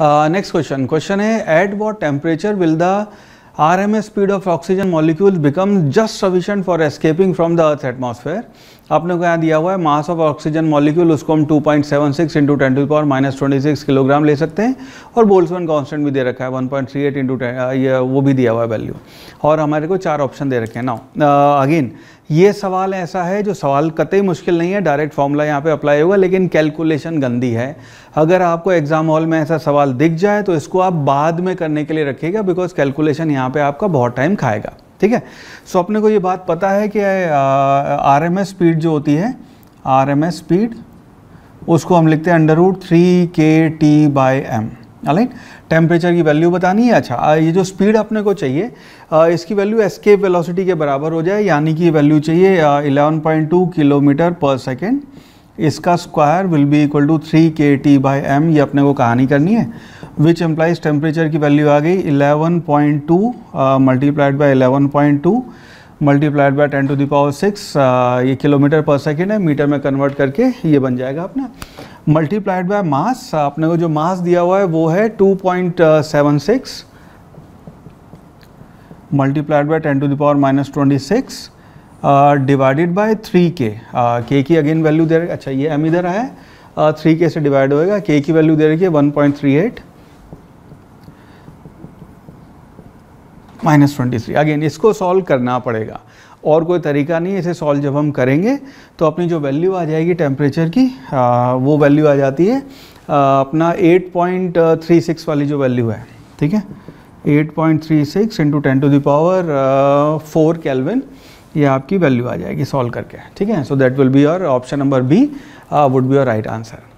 next question question है at what temperature will the R M S speed of oxygen molecule become just sufficient for escaping from the earth atmosphere आपने को यहाँ दिया हुआ है mass of oxygen molecule उसको हम 2.76 point seven six into ten to power minus twenty six kilogram ले सकते हैं और बोल्सवन कॉन्स्टेंट भी दे रखा है one point three eight into वो भी दिया हुआ है वैल्यू और हमारे को चार ऑप्शन दे रखे हैं ना अगेन uh, ये सवाल ऐसा है जो सवाल कतई मुश्किल नहीं है डायरेक्ट फॉर्मूला यहाँ पे अप्लाई होगा लेकिन कैलकुलेशन गंदी है अगर आपको एग्ज़ाम हॉल में ऐसा सवाल दिख जाए तो इसको आप बाद में करने के लिए रखिएगा बिकॉज कैलकुलेशन यहाँ पे आपका बहुत टाइम खाएगा ठीक है सो अपने को ये बात पता है कि आर एम एस स्पीड जो होती है आर एम एस स्पीड उसको हम लिखते हैं under root three K T by M align temperature की वैल्यू बतानी है अच्छा ये जो स्पीड अपने को चाहिए इसकी वैल्यू एस्केप वेलोसिटी के बराबर हो जाए यानी कि वैल्यू चाहिए 11.2 किलोमीटर पर सेकेंड इसका square will be equal to three K T by M ये अपने को कहानी करनी है विच एम्प्लाइज टेम्परेचर की वैल्यू आ गई 11.2 point two multiplied by eleven point two multiplied by ten to the power six ये किलोमीटर पर सेकेंड है मीटर में कन्वर्ट करके ये बन जाएगा अपना मल्टीप्लाइड बाय मास आपने को जो मास दिया हुआ है वो है 2.76 multiplied by ten to the power minus twenty six divided by three K K की अगेन वैल्यू दे रही अच्छा ये एम इधर है थ्री uh, के से डिवाइड होएगा के की वैल्यू दे रही है one point three eight minus twenty three again इसको सॉल्व करना पड़ेगा और कोई तरीका नहीं इसे सॉल्व जब हम करेंगे तो अपनी जो वैल्यू आ जाएगी टेम्परेचर की आ, वो वैल्यू आ जाती है आ, अपना 8.36 वाली जो वैल्यू है ठीक है 8.36 point three six into ten to the power four kelvin ये आपकी वैल्यू आ जाएगी सॉल्व करके ठीक है so that will be your option number B would be your right answer